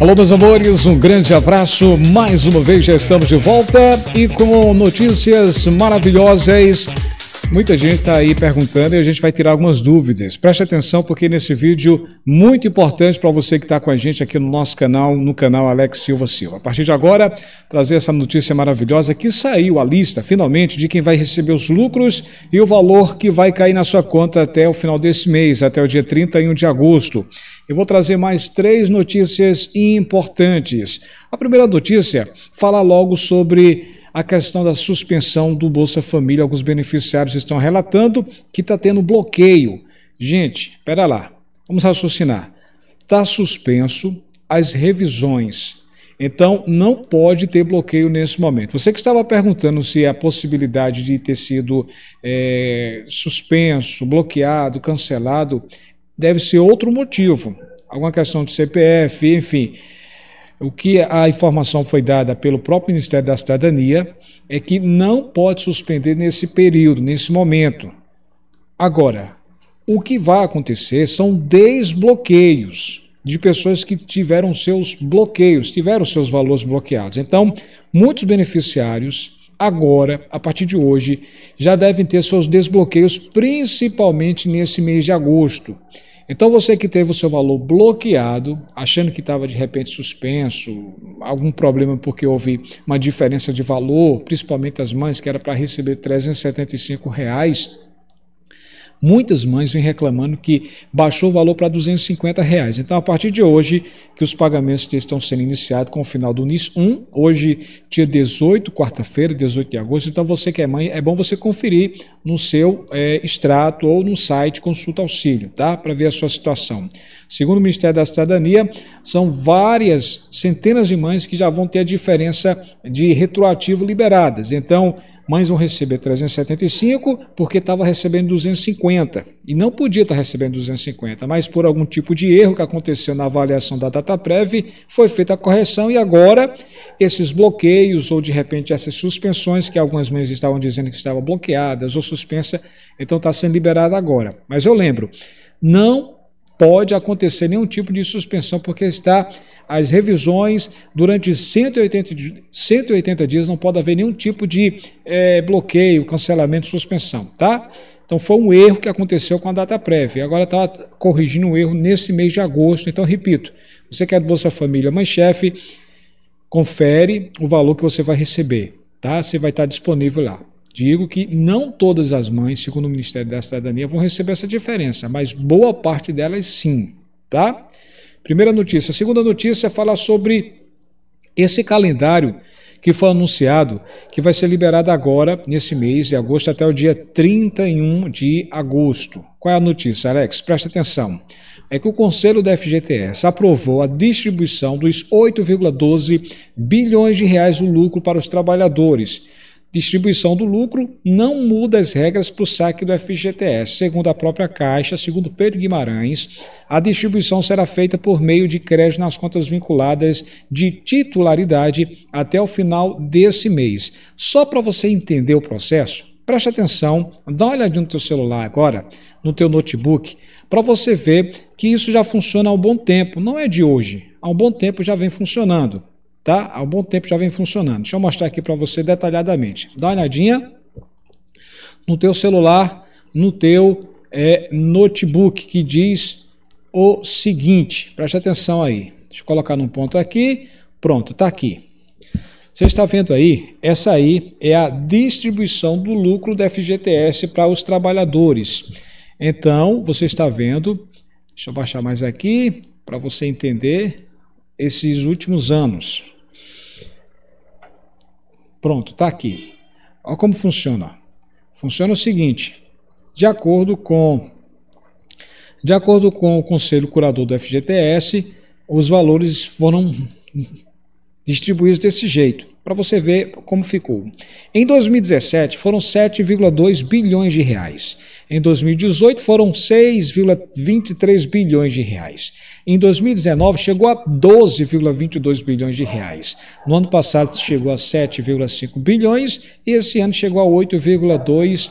Alô, meus amores, um grande abraço. Mais uma vez já estamos de volta e com notícias maravilhosas. Muita gente está aí perguntando e a gente vai tirar algumas dúvidas. Preste atenção porque nesse vídeo muito importante para você que está com a gente aqui no nosso canal, no canal Alex Silva Silva. A partir de agora, trazer essa notícia maravilhosa que saiu a lista finalmente de quem vai receber os lucros e o valor que vai cair na sua conta até o final desse mês, até o dia 31 de agosto eu vou trazer mais três notícias importantes. A primeira notícia fala logo sobre a questão da suspensão do Bolsa Família. Alguns beneficiários estão relatando que está tendo bloqueio. Gente, espera lá, vamos raciocinar. Está suspenso as revisões. Então, não pode ter bloqueio nesse momento. Você que estava perguntando se a possibilidade de ter sido é, suspenso, bloqueado, cancelado, deve ser outro motivo, alguma questão de CPF, enfim. O que a informação foi dada pelo próprio Ministério da Cidadania é que não pode suspender nesse período, nesse momento. Agora, o que vai acontecer são desbloqueios de pessoas que tiveram seus bloqueios, tiveram seus valores bloqueados. Então, muitos beneficiários agora, a partir de hoje, já devem ter seus desbloqueios, principalmente nesse mês de agosto. Então você que teve o seu valor bloqueado, achando que estava de repente suspenso, algum problema porque houve uma diferença de valor, principalmente as mães que era para receber 375 reais, Muitas mães vêm reclamando que baixou o valor para 250 reais. Então, a partir de hoje, que os pagamentos estão sendo iniciados com o final do NIS 1, hoje, dia 18, quarta-feira, 18 de agosto. Então, você que é mãe, é bom você conferir no seu é, extrato ou no site Consulta Auxílio, tá? Para ver a sua situação. Segundo o Ministério da Cidadania, são várias, centenas de mães que já vão ter a diferença de retroativo liberadas. Então, mas vão receber 375 porque estava recebendo 250 e não podia estar tá recebendo 250, mas por algum tipo de erro que aconteceu na avaliação da data prévia foi feita a correção e agora esses bloqueios ou de repente essas suspensões que algumas mães estavam dizendo que estavam bloqueadas ou suspensa, então está sendo liberada agora. Mas eu lembro, não pode acontecer nenhum tipo de suspensão, porque está as revisões durante 180, 180 dias, não pode haver nenhum tipo de é, bloqueio, cancelamento, suspensão, tá? Então foi um erro que aconteceu com a data prévia. Agora está corrigindo um erro nesse mês de agosto. Então, repito, você quer é do Bolsa Família Mãe Chefe, confere o valor que você vai receber, tá? Você vai estar disponível lá digo que não todas as mães, segundo o Ministério da Cidadania, vão receber essa diferença, mas boa parte delas sim, tá? Primeira notícia. A segunda notícia fala sobre esse calendário que foi anunciado, que vai ser liberado agora, nesse mês de agosto, até o dia 31 de agosto. Qual é a notícia, Alex? Presta atenção. É que o Conselho da FGTS aprovou a distribuição dos 8,12 bilhões de reais do lucro para os trabalhadores distribuição do lucro não muda as regras para o saque do FGTS. Segundo a própria Caixa, segundo Pedro Guimarães, a distribuição será feita por meio de crédito nas contas vinculadas de titularidade até o final desse mês. Só para você entender o processo, preste atenção, dá uma olhadinha no teu celular agora, no teu notebook, para você ver que isso já funciona há um bom tempo, não é de hoje, há um bom tempo já vem funcionando tá? Há um bom tempo já vem funcionando. Deixa eu mostrar aqui para você detalhadamente. Dá uma olhadinha no teu celular, no teu é, notebook, que diz o seguinte, preste atenção aí. Deixa eu colocar num ponto aqui, pronto, está aqui. Você está vendo aí? Essa aí é a distribuição do lucro da FGTS para os trabalhadores. Então, você está vendo, deixa eu baixar mais aqui para você entender esses últimos anos. Pronto, está aqui. Olha como funciona. Funciona o seguinte: de acordo com de acordo com o conselho curador do FGTS, os valores foram distribuídos desse jeito, para você ver como ficou. Em 2017 foram 7,2 bilhões de reais. Em 2018 foram 6,23 bilhões de reais. Em 2019, chegou a 12,22 bilhões de reais. No ano passado, chegou a 7,5 bilhões e esse ano chegou a 8,2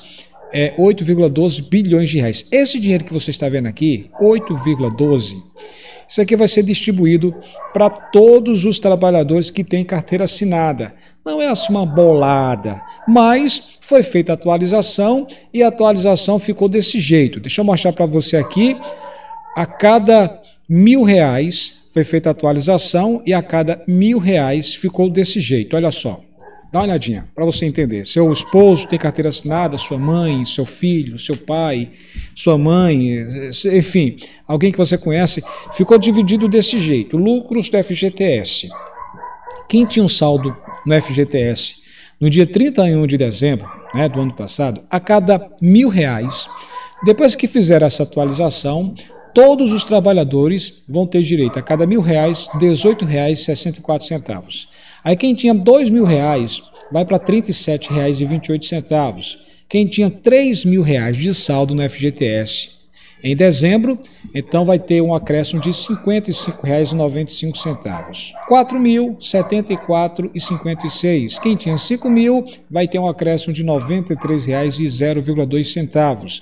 é, 8,12 bilhões de reais. Esse dinheiro que você está vendo aqui, 8,12, isso aqui vai ser distribuído para todos os trabalhadores que têm carteira assinada. Não é assim uma bolada, mas foi feita a atualização e a atualização ficou desse jeito. Deixa eu mostrar para você aqui. A cada mil reais foi feita a atualização e a cada mil reais ficou desse jeito. Olha só, dá uma olhadinha para você entender. Seu esposo tem carteira assinada, sua mãe, seu filho, seu pai, sua mãe, enfim, alguém que você conhece, ficou dividido desse jeito. Lucros do FGTS. Quem tinha um saldo no FGTS no dia 31 de dezembro né, do ano passado, a cada mil reais, depois que fizer essa atualização, todos os trabalhadores vão ter direito a cada mil reais, dezoito reais e quatro centavos. Aí quem tinha dois mil reais vai para trinta e sete reais e vinte e oito centavos. Quem tinha três mil reais de saldo no FGTS em dezembro, então vai ter um acréscimo de cinquenta e e cinco reais noventa cinco centavos. Quatro mil, setenta e e quatro cinquenta e seis. Quem tinha cinco mil vai ter um acréscimo de noventa e e três reais zero dois centavos.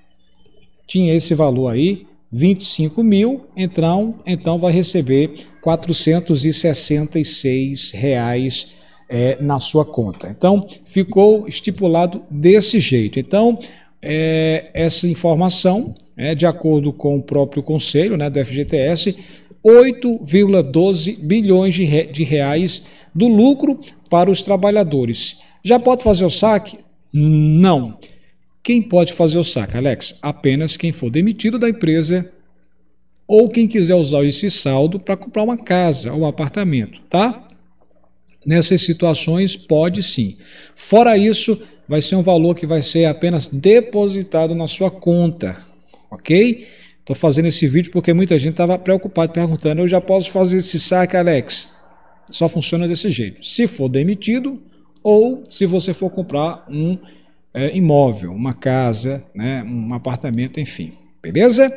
tinha esse valor aí, 25 mil, então, então vai receber 466 reais é, na sua conta. Então, ficou estipulado desse jeito. Então, é, essa informação, é, de acordo com o próprio conselho né, do FGTS, 8,12 bilhões de, re, de reais do lucro para os trabalhadores. Já pode fazer o saque? Não. Quem pode fazer o saque, Alex? Apenas quem for demitido da empresa ou quem quiser usar esse saldo para comprar uma casa ou um apartamento, tá? Nessas situações, pode sim. Fora isso, vai ser um valor que vai ser apenas depositado na sua conta, ok? Estou fazendo esse vídeo porque muita gente estava preocupada, perguntando: eu já posso fazer esse saque, Alex? Só funciona desse jeito. Se for demitido ou se você for comprar um é, imóvel, uma casa, né, um apartamento, enfim. Beleza?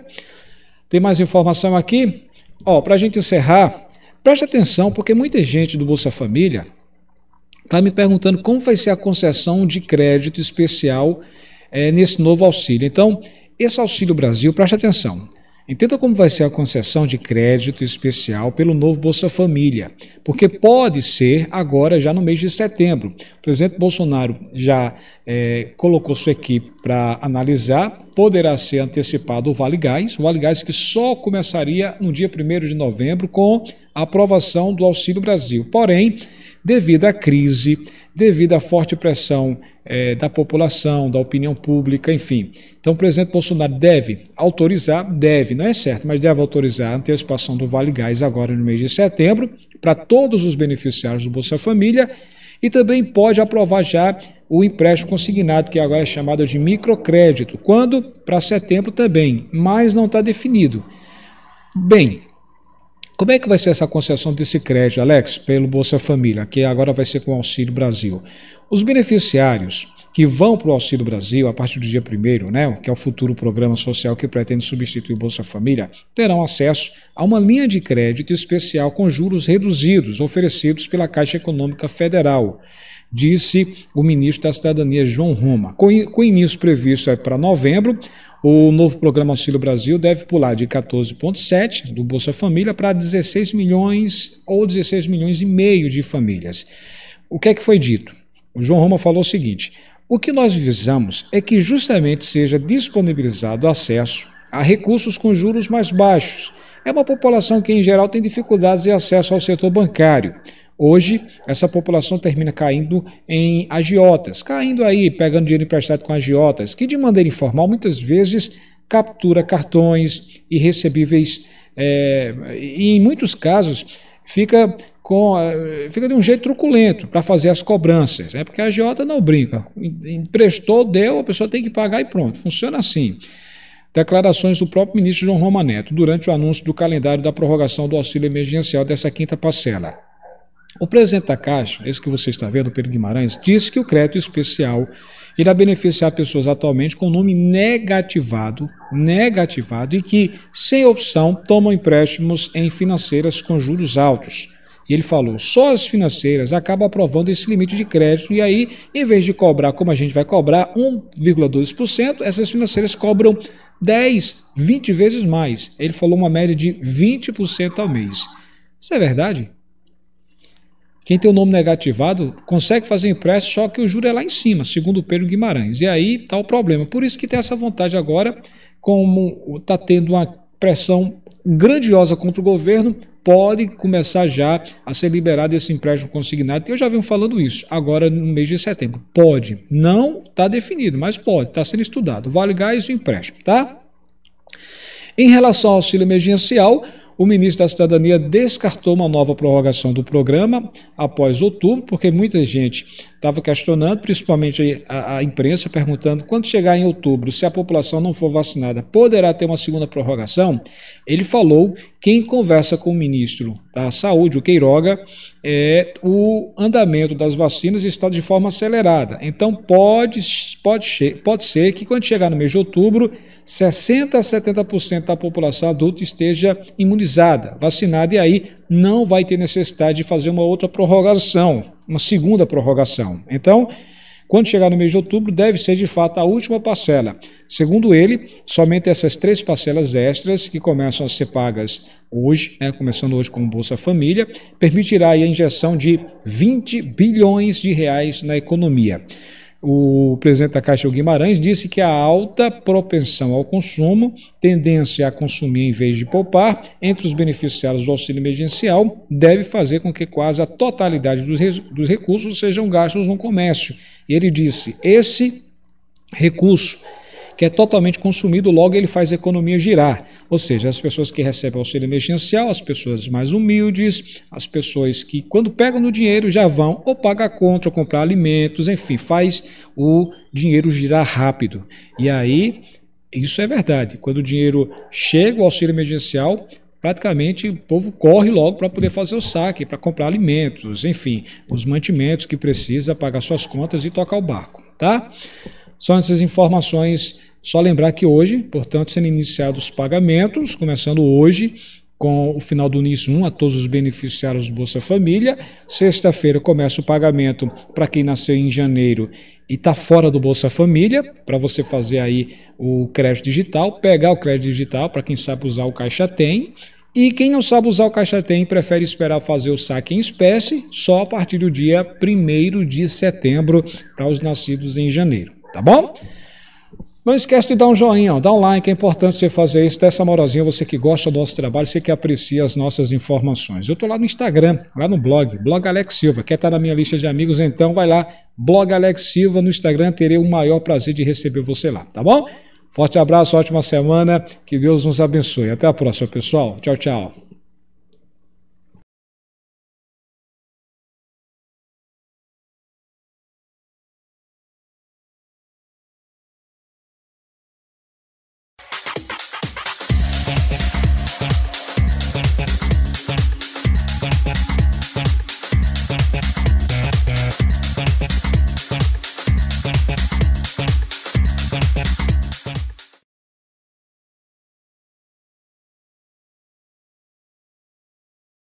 Tem mais informação aqui? Ó, para a gente encerrar, preste atenção, porque muita gente do Bolsa Família está me perguntando como vai ser a concessão de crédito especial é, nesse novo auxílio. Então, esse Auxílio Brasil, preste atenção, Entenda como vai ser a concessão de crédito especial pelo novo Bolsa Família, porque pode ser agora já no mês de setembro. O presidente Bolsonaro já é, colocou sua equipe para analisar, poderá ser antecipado o Vale Gás, o Vale Gás que só começaria no dia 1 de novembro com a aprovação do Auxílio Brasil. Porém, devido à crise, devido à forte pressão é, da população, da opinião pública, enfim. Então, o presidente Bolsonaro deve autorizar, deve, não é certo, mas deve autorizar a antecipação do Vale Gás agora no mês de setembro, para todos os beneficiários do Bolsa Família, e também pode aprovar já o empréstimo consignado, que agora é chamado de microcrédito. Quando? Para setembro também, mas não está definido. Bem, como é que vai ser essa concessão desse crédito, Alex, pelo Bolsa Família, que agora vai ser com o Auxílio Brasil? Os beneficiários que vão para o Auxílio Brasil a partir do dia 1 né, que é o futuro programa social que pretende substituir o Bolsa Família, terão acesso a uma linha de crédito especial com juros reduzidos, oferecidos pela Caixa Econômica Federal, disse o ministro da Cidadania, João Roma. Com, in com início previsto é para novembro, o novo programa Auxílio Brasil deve pular de 14,7 do Bolsa Família para 16 milhões ou 16 milhões e meio de famílias. O que é que foi dito? O João Roma falou o seguinte: o que nós visamos é que justamente seja disponibilizado acesso a recursos com juros mais baixos. É uma população que, em geral, tem dificuldades de acesso ao setor bancário. Hoje, essa população termina caindo em agiotas, caindo aí, pegando dinheiro emprestado com agiotas, que de maneira informal muitas vezes captura cartões e recebíveis, é, e em muitos casos fica com, é, fica de um jeito truculento para fazer as cobranças, né? porque a agiota não brinca. Emprestou, deu, a pessoa tem que pagar e pronto. Funciona assim. Declarações do próprio ministro João Roma Neto durante o anúncio do calendário da prorrogação do auxílio emergencial dessa quinta parcela. O presidente da Caixa, esse que você está vendo, Pedro Guimarães, disse que o crédito especial irá beneficiar pessoas atualmente com nome negativado, negativado e que, sem opção, tomam empréstimos em financeiras com juros altos. E ele falou, só as financeiras acabam aprovando esse limite de crédito e aí, em vez de cobrar como a gente vai cobrar 1,2%, essas financeiras cobram 10, 20 vezes mais. Ele falou uma média de 20% ao mês. Isso é verdade? Quem tem o nome negativado consegue fazer empréstimo, só que o juro é lá em cima, segundo o Pedro Guimarães. E aí está o problema. Por isso que tem essa vantagem agora, como está tendo uma pressão grandiosa contra o governo, pode começar já a ser liberado esse empréstimo consignado. Eu já venho falando isso agora no mês de setembro. Pode. Não está definido, mas pode. Está sendo estudado. Vale gás e empréstimo, tá? Em relação ao auxílio emergencial, o ministro da Cidadania descartou uma nova prorrogação do programa após outubro, porque muita gente estava questionando, principalmente a, a, imprensa, perguntando quando chegar em outubro, se a população não for vacinada, poderá ter uma segunda prorrogação? Ele falou, quem conversa com o ministro da Saúde, o Queiroga, é, o andamento das vacinas está de forma acelerada. Então, pode, pode, pode ser que quando chegar no mês de outubro, 60% a 70% da população adulta esteja imunizada, vacinada, e aí não vai ter necessidade de fazer uma outra prorrogação uma segunda prorrogação. Então, quando chegar no mês de outubro, deve ser de fato a última parcela. Segundo ele, somente essas três parcelas extras, que começam a ser pagas hoje, né, começando hoje com o Bolsa Família, permitirá a injeção de 20 bilhões de reais na economia o presidente da Caixa, o Guimarães, disse que a alta propensão ao consumo, tendência a consumir em vez de poupar, entre os beneficiários do auxílio emergencial, deve fazer com que quase a totalidade dos, dos recursos sejam gastos no comércio. E ele disse: esse recurso que é totalmente consumido, logo ele faz a economia girar. Ou seja, as pessoas que recebem auxílio emergencial, as pessoas mais humildes, as pessoas que, quando pegam no dinheiro, já vão ou pagar contra, ou comprar alimentos, enfim, faz o dinheiro girar rápido. E aí, isso é verdade. Quando o dinheiro chega, o auxílio emergencial, praticamente o povo corre logo para poder fazer o saque, para comprar alimentos, enfim, os mantimentos que precisa, pagar suas contas e tocar o barco, tá? São essas informações. Só lembrar que hoje, portanto, sendo iniciados os pagamentos, começando hoje, com o final do NIS 1 a todos os beneficiários do Bolsa Família. Sexta-feira começa o pagamento para quem nasceu em janeiro e está fora do Bolsa Família, para você fazer aí o crédito digital, pegar o crédito digital, para quem sabe usar o Caixa Tem. E quem não sabe usar o Caixa Tem prefere esperar fazer o saque em espécie só a partir do dia 1 de setembro para os nascidos em janeiro. Tá bom? Não esquece de dar um joinha, ó, dá um like, é importante você fazer isso, dessa essa moralzinha, você que gosta do nosso trabalho, você que aprecia as nossas informações. Eu estou lá no Instagram, lá no blog, blog Alex Silva, quer estar tá na minha lista de amigos, então vai lá, blog Alex Silva no Instagram, terei o maior prazer de receber você lá, tá bom? Forte abraço, ótima semana, que Deus nos abençoe. Até a próxima, pessoal. Tchau, tchau.